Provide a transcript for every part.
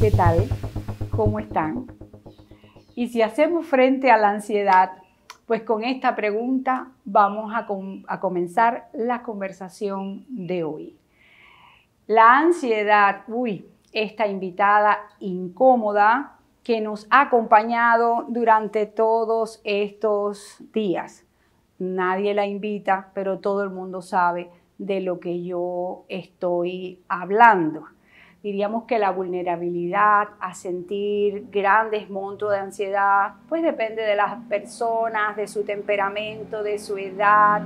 ¿Qué tal? ¿Cómo están? Y si hacemos frente a la ansiedad, pues con esta pregunta vamos a, comenzar la conversación de hoy. La ansiedad, uy, esta invitada incómoda que nos ha acompañado durante todos estos días. Nadie la invita, pero todo el mundo sabe de lo que yo estoy hablando diríamos que la vulnerabilidad a sentir grandes montos de ansiedad, pues depende de las personas, de su temperamento, de su edad,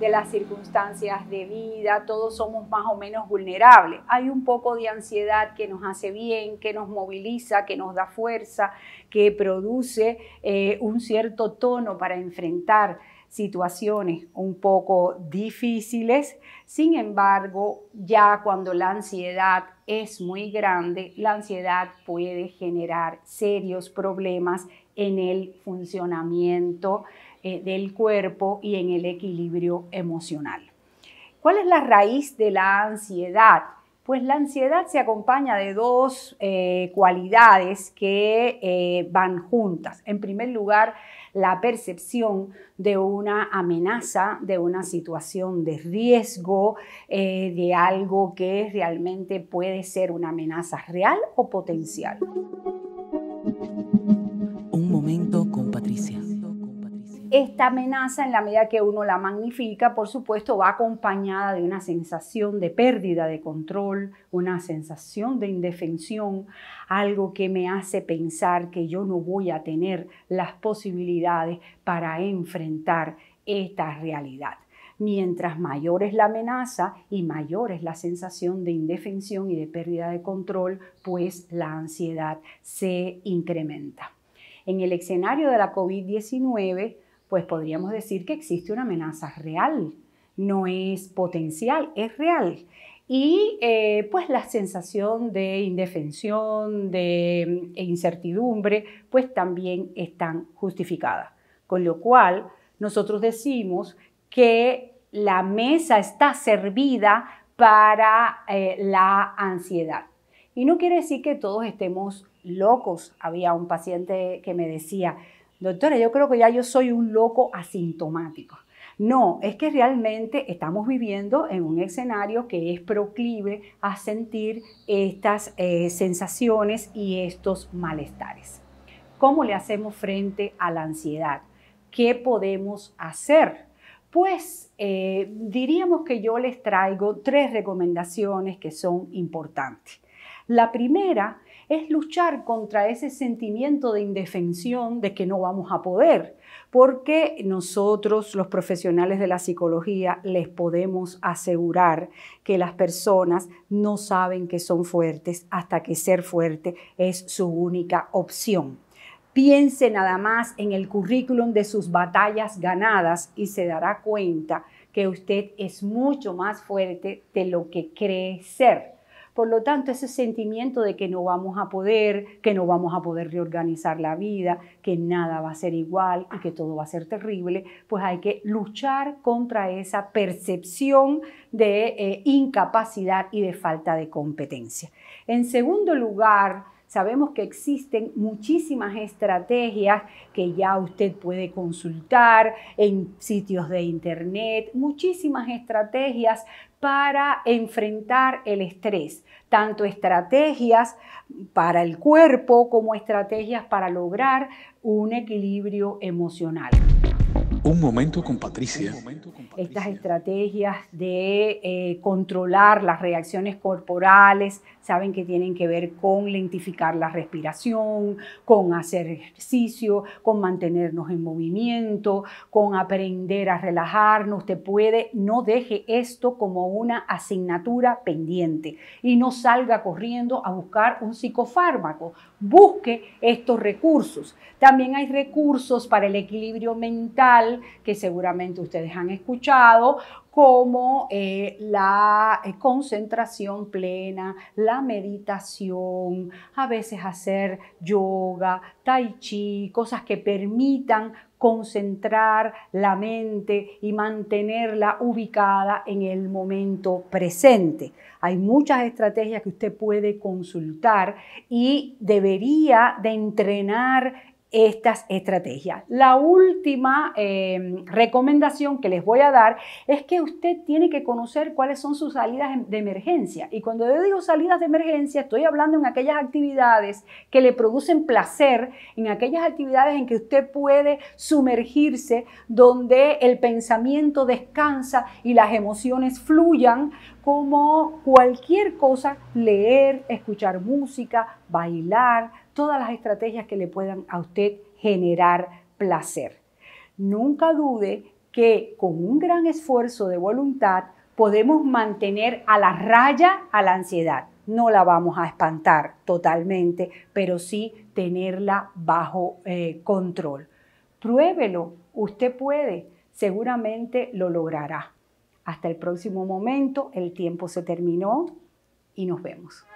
de las circunstancias de vida, todos somos más o menos vulnerables. Hay un poco de ansiedad que nos hace bien, que nos moviliza, que nos da fuerza, que produce eh, un cierto tono para enfrentar situaciones un poco difíciles. Sin embargo, ya cuando la ansiedad es muy grande, la ansiedad puede generar serios problemas en el funcionamiento eh, del cuerpo y en el equilibrio emocional. ¿Cuál es la raíz de la ansiedad? Pues la ansiedad se acompaña de dos eh, cualidades que eh, van juntas. En primer lugar, la percepción de una amenaza, de una situación de riesgo, eh, de algo que realmente puede ser una amenaza real o potencial. Esta amenaza, en la medida que uno la magnifica, por supuesto, va acompañada de una sensación de pérdida de control, una sensación de indefensión, algo que me hace pensar que yo no voy a tener las posibilidades para enfrentar esta realidad. Mientras mayor es la amenaza y mayor es la sensación de indefensión y de pérdida de control, pues la ansiedad se incrementa. En el escenario de la COVID-19, pues podríamos decir que existe una amenaza real, no es potencial, es real. Y eh, pues la sensación de indefensión, de mm, incertidumbre, pues también están justificadas. Con lo cual, nosotros decimos que la mesa está servida para eh, la ansiedad. Y no quiere decir que todos estemos locos. Había un paciente que me decía, doctora, yo creo que ya yo soy un loco asintomático. No, es que realmente estamos viviendo en un escenario que es proclive a sentir estas eh, sensaciones y estos malestares. ¿Cómo le hacemos frente a la ansiedad? ¿Qué podemos hacer? Pues eh, diríamos que yo les traigo tres recomendaciones que son importantes. La primera es luchar contra ese sentimiento de indefensión de que no vamos a poder, porque nosotros los profesionales de la psicología les podemos asegurar que las personas no saben que son fuertes hasta que ser fuerte es su única opción. Piense nada más en el currículum de sus batallas ganadas y se dará cuenta que usted es mucho más fuerte de lo que cree ser. Por lo tanto, ese sentimiento de que no vamos a poder, que no vamos a poder reorganizar la vida, que nada va a ser igual y que todo va a ser terrible, pues hay que luchar contra esa percepción de eh, incapacidad y de falta de competencia. En segundo lugar, Sabemos que existen muchísimas estrategias que ya usted puede consultar en sitios de internet, muchísimas estrategias para enfrentar el estrés, tanto estrategias para el cuerpo como estrategias para lograr un equilibrio emocional. Un momento con Patricia estas estrategias de eh, controlar las reacciones corporales, saben que tienen que ver con lentificar la respiración, con hacer ejercicio, con mantenernos en movimiento, con aprender a relajarnos. Usted puede, no deje esto como una asignatura pendiente y no salga corriendo a buscar un psicofármaco. Busque estos recursos. También hay recursos para el equilibrio mental que seguramente ustedes han escuchado como eh, la eh, concentración plena, la meditación, a veces hacer yoga, tai chi, cosas que permitan concentrar la mente y mantenerla ubicada en el momento presente. Hay muchas estrategias que usted puede consultar y debería de entrenar estas estrategias. La última eh, recomendación que les voy a dar es que usted tiene que conocer cuáles son sus salidas de emergencia. Y cuando yo digo salidas de emergencia, estoy hablando en aquellas actividades que le producen placer, en aquellas actividades en que usted puede sumergirse, donde el pensamiento descansa y las emociones fluyan, como cualquier cosa, leer, escuchar música, bailar, todas las estrategias que le puedan a usted generar placer. Nunca dude que con un gran esfuerzo de voluntad podemos mantener a la raya a la ansiedad. No la vamos a espantar totalmente, pero sí tenerla bajo eh, control. Pruébelo, usted puede, seguramente lo logrará. Hasta el próximo momento, el tiempo se terminó y nos vemos.